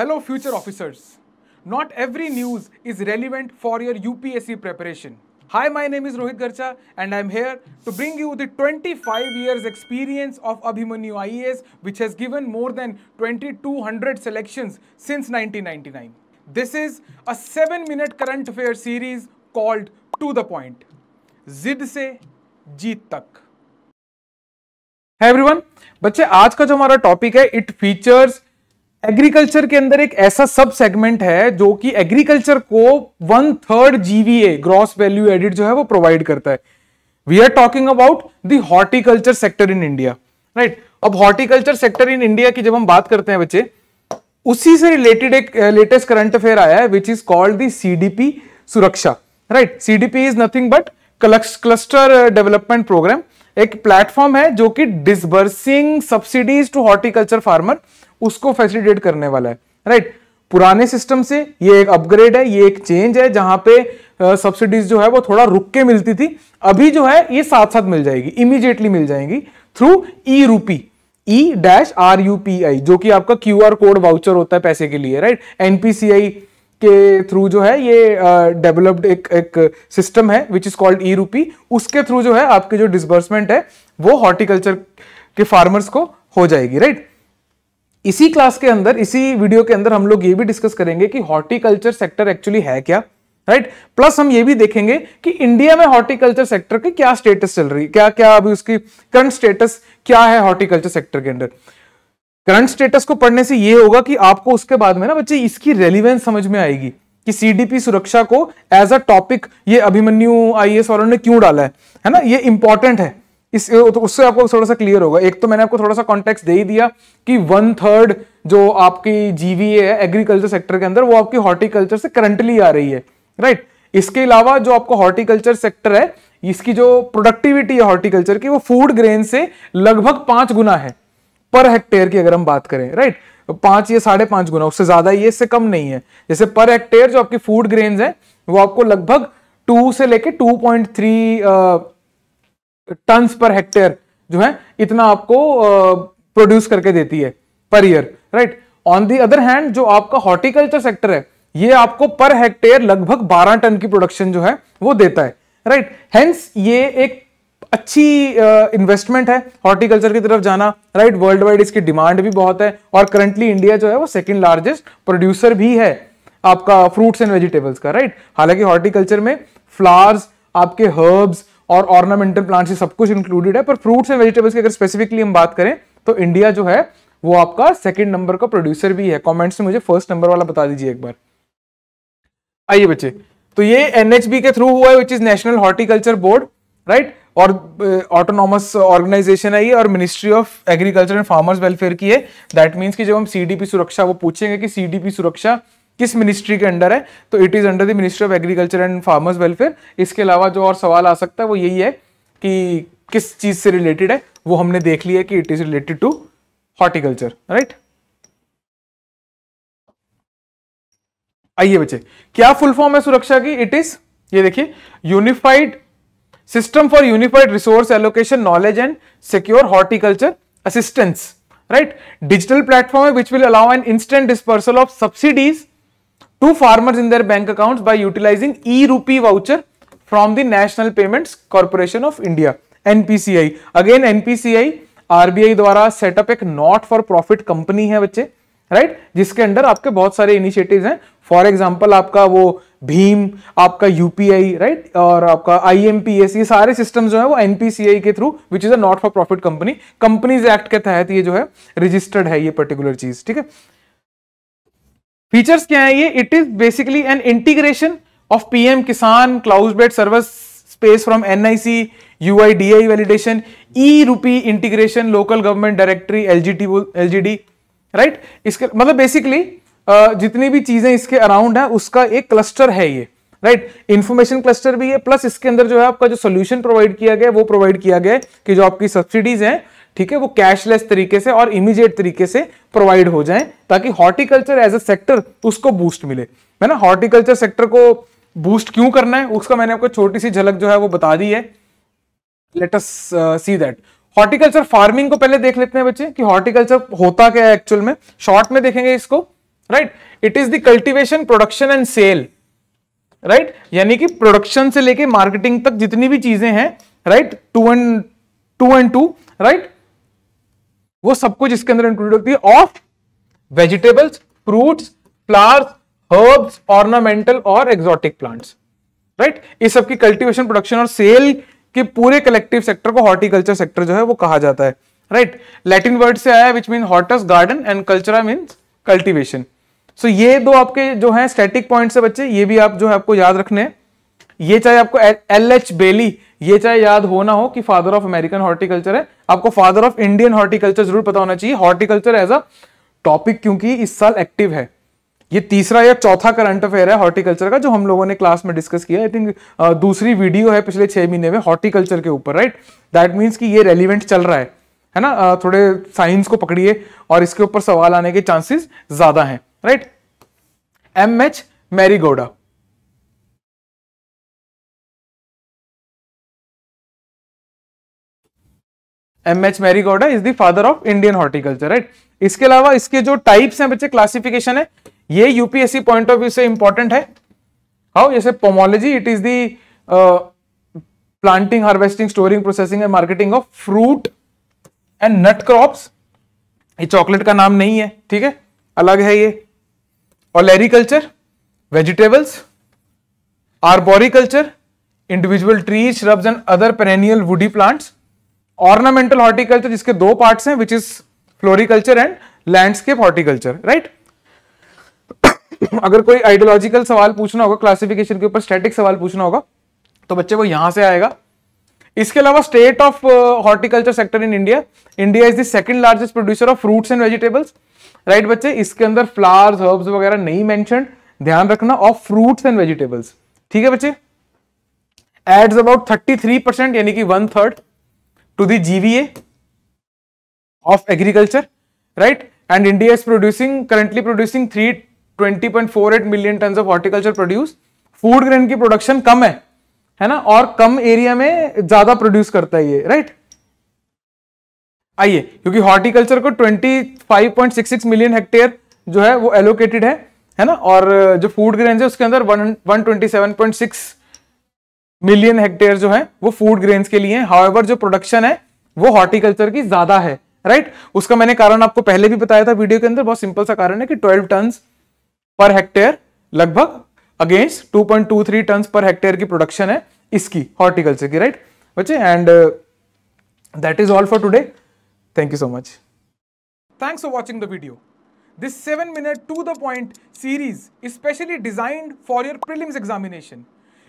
Hello future officers not every news is relevant for your UPSC preparation hi my name is Rohit Garcha and I am here to bring you the twenty five years experience of Abhimanyu I S which has given more than twenty two hundred selection since nineteen ninety nine this is a seven minute current affair series called to the point जिद से जीत तक है everyone बच्चे आज का जो हमारा topic है इट फीचर्स एग्रीकल्चर के अंदर एक ऐसा सब सेगमेंट है जो कि एग्रीकल्चर को one third GVA gross value added जो है वो प्रोवाइड करता है we are talking about the horticulture sector in India right अब हॉर्टिकल्चर सेक्टर इन इंडिया की जब हम बात करते हैं बच्चे उसी से रिलेटेड एक लेटेस्ट करंट अफेयर आया है which is called the CDP Suraksha right CDP is nothing but cluster development program एक प्लेटफॉर्म है जो कि disbursing subsidies to horticulture farmer उसको फैसिलिटेट करने वाला है राइट पुराने सिस्टम से ये एक अपग्रेड है ये एक चेंज है जहां पे सब्सिडीज जो है वो थोड़ा रुक के मिलती थी अभी जो है ये साथ साथ मिल जाएगी इमीजिएटली मिल जाएगी through e rupee e dash R U P I जो कि आपका क्यू आर कोड वाउचर होता है पैसे के लिए राइट एनपीसीआई के थ्रू जो है ये डेवलप्ड uh, एक एक सिस्टम है विच इज कॉल्ड ई रूपी उसके थ्रू जो है आपके जो डिसबर्समेंट है वो हॉर्टिकल्चर के फार्मर्स को हो जाएगी राइट इसी क्लास के अंदर इसी वीडियो के अंदर हम लोग ये भी डिस्कस करेंगे कि हॉर्टिकल्चर सेक्टर एक्चुअली है क्या राइट right? प्लस हम ये भी देखेंगे कि इंडिया में हॉर्टिकल्चर सेक्टर की क्या स्टेटस चल रही है क्या क्या अभी उसकी करंट स्टेटस क्या है हॉर्टिकल्चर सेक्टर के अंदर करंट स्टेटस को पढ़ने से ये होगा कि आपको उसके बाद में ना बच्चे इसकी रेलिवेंस समझ में आएगी कि सीडीपी सुरक्षा को एज अ टॉपिक ये अभिमन्यु आई एस ने क्यों डाला है है ना ये इंपॉर्टेंट है इस तो उससे आपको थोड़ा सा क्लियर होगा एक तो मैंने आपको थोड़ा सा कॉन्टेक्स दे ही दिया कि वन थर्ड जो आपकी जीवीए है एग्रीकल्चर सेक्टर के अंदर वो आपकी हॉर्टिकल्चर से करंटली आ रही है राइट इसके अलावा जो आपको हॉर्टिकल्चर सेक्टर है इसकी जो प्रोडक्टिविटी है हॉर्टिकल्चर की वो फूड ग्रेन से लगभग पांच गुना है पर हेक्टेयर की अगर हम बात करें राइट पांच या साढ़े पांच गुना उससे ज्यादा ये इससे कम नहीं है जैसे पर हेक्टेयर जो आपकी फूड ग्रेन है वो आपको लगभग टू से लेके two point three ton per hectare जो है इतना आपको प्रोड्यूस करके देती है per year right on the other hand जो आपका हॉर्टिकल्चर सेक्टर है ये आपको पर हेक्टेयर लगभग 12 टन की प्रोडक्शन जो है वो देता है राइट हेंस ये एक अच्छी इन्वेस्टमेंट uh, है हॉर्टिकल्चर की तरफ जाना राइट वर्ल्ड वाइड इसकी डिमांड भी बहुत है और करंटली इंडिया जो है वो सेकेंड लार्जेस्ट प्रोड्यूसर भी है आपका फ्रूट्स एंड वेजिटेबल्स का राइट हालांकि हॉर्टिकल्चर में फ्लावर्स आपके हर्ब्स और ऑर्नामेंटल प्लांट्स ये सब कुछ इंक्लूडेड है पर फ्रूट्स एंड वेजिटेबल्स की अगर स्पेसिफिकली हम बात करें तो इंडिया जो है वो आपका सेकंड नंबर का प्रोड्यूसर भी है कमेंट्स में मुझे फर्स्ट नंबर वाला बता दीजिए एक बार आइए बच्चे तो ये एनएचबी के थ्रू हुआ है which is national horticulture board right और ऑटोनॉमस uh, ऑर्गेनाइजेशन है ये और ministry of agriculture and farmers welfare की है दैट मीन्स कि जब हम सीडीपी सुरक्षा वो पूछेंगे कि सीडीपी सुरक्षा किस मिनिस्ट्री के अंडर है तो it is under the ministry of agriculture and farmers welfare इसके अलावा जो और सवाल आ सकता है वो यही है कि किस चीज़ से रिलेटेड है वो हमने देख लिया कि it is related to horticulture right आइए बच्चे क्या फुल फॉर्म है सुरक्षा की इट इज ये देखिए unified system for unified resource allocation knowledge and secure horticulture assistance right digital platform है which will allow an instant dispersal of subsidies to farmers in their bank account by utilising e rupee voucher from the national Payments corporation of India NPCI again NPCI RBI द्वारा setup एक not for profit company है बच्चे right जिसके under आपके बहुत सारे initiatives हैं for example आपका वो भीम आपका यूपीआई राइट और आपका आईएमपीएस ये सारे सिस्टम जो है वो एनपीसीआई के through which is a not for profit company companies act के तहत ये जो है रजिस्टर्ड है ये पर्टिकुलर चीज ठीक है फीचर्स क्या है ये it is basically an integration of PM Kisan cloud based service space from NIC UIDI validation e rupee integration local government directory LGT LGD right इसके मतलब बेसिकली जितनी भी चीजें इसके अराउंड है उसका एक क्लस्टर है ये राइट इन्फॉर्मेशन क्लस्टर भी है प्लस इसके अंदर जो है आपका जो सोल्यूशन प्रोवाइड किया गया वो प्रोवाइड किया गया कि जो आपकी सब्सिडीज हैं ठीक है वो कैशलेस तरीके से और इमीडिएट तरीके से प्रोवाइड हो जाए ताकि हॉर्टिकल्चर एज ए सेक्टर उसको बूस्ट मिले है ना हॉर्टिकल्चर सेक्टर को बूस्ट क्यों करना है उसका मैंने आपको छोटी सी झलक जो है वो बता दी है let's see that horticulture farming को पहले देख लेते हैं बच्चे कि हॉर्टिकल्चर होता क्या है एक्चुअल में शॉर्ट में देखेंगे इसको right it is the cultivation production and sale right यानी कि प्रोडक्शन से लेके मार्केटिंग तक जितनी भी चीजें हैं right to end to end to right वो सब कुछ इसके अंदर इंक्लूड होती है of vegetables fruits flowers herbs ornamental और एक्सोटिक प्लांट्स राइट इस सबकी कल्टीवेशन प्रोडक्शन और सेल के पूरे कलेक्टिव सेक्टर को हॉर्टिकल्चर सेक्टर जो है वो कहा जाता है राइट लैटिन वर्ड से आया which mean hortus garden and cultura means cultivation so ये दो आपके जो है स्टेटिक पॉइंट है बच्चे ये भी आप जो है आपको याद रखने हैं ये चाहे आपको एल एच बेली ये चाहे याद हो ना हो कि फादर ऑफ अमेरिकन हॉर्टिकल्चर है आपको फादर ऑफ इंडियन हॉर्टिकल्चर जरूर पता होना चाहिए हॉर्टिकल्चर एज अ टॉपिक क्योंकि इस साल एक्टिव है ये तीसरा या चौथा करंट अफेयर है हॉर्टिकल्चर का जो हम लोगों ने क्लास में डिस्कस किया आई थिंक दूसरी वीडियो है पिछले छह महीने में हॉर्टिकल्चर के ऊपर राइट दैट मीन्स कि ये रेलिवेंट चल रहा है है ना थोड़े साइंस को पकड़िए और इसके ऊपर सवाल आने के चांसेस ज्यादा हैं right M H Marigowda M H Marigowda is the father of Indian horticulture right इसके अलावा इसके जो टाइप्स हैं बच्चे क्लासिफिकेशन है ये यूपीएससी पॉइंट ऑफ व्यू से इंपॉर्टेंट है हाउ जैसे pomology it is the planting harvesting storing processing and marketing of fruit and nut crops ये चॉकलेट का नाम नहीं है ठीक है अलग है ये olericulture vegetables arboriculture individual trees shrubs and other perennial woody plants ornamental horticulture जिसके दो पार्ट्स हैं which is floriculture and landscape horticulture right अगर कोई आइडियोलॉजिकल सवाल पूछना होगा क्लासिफिकेशन के ऊपर स्टैटिक सवाल पूछना होगा तो बच्चे को यहां से आएगा इसके अलावा state of horticulture sector in India India is the second largest producer of fruits and vegetables right बच्चे इसके अंदर फ्लावर्स हर्ब्स वगैरह नहीं मेंशन ध्यान रखना ऑफ फ्रूट्स एंड वेजिटेबल्स ठीक है बच्चे adds about thirty three percent यानी कि one third to the GVA of agriculture, right? And India is producing currently producing 320.48 million tons of horticulture produce. Food grain की production कम है है ना और कम एरिया में ज्यादा प्रोड्यूस करता है ये राइट आइए क्योंकि हॉर्टिकल्चर को 25.66 मिलियन हेक्टेयर जो है वो एलोकेटेड है है ना और जो फूड ग्रेन है उसके अंदर 127.6 मिलियन हेक्टेयर जो है वो फूड ग्रेन्स के लिए हाउएवर जो प्रोडक्शन है वो हॉर्टिकल्चर की ज्यादा है राइट right? उसका मैंने कारण आपको पहले भी बताया था वीडियो के अंदर बहुत सिंपल सा कारण है कि 12 टन पर हेक्टेयर लगभग अगेंस्ट 2.23 टन पर हेक्टेयर की प्रोडक्शन है इसकी हॉर्टिकल्चर की राइट बच्चे and that is all for today thank you so much thanks for watching the video this seven minute to the point series specially designed for your prelims examination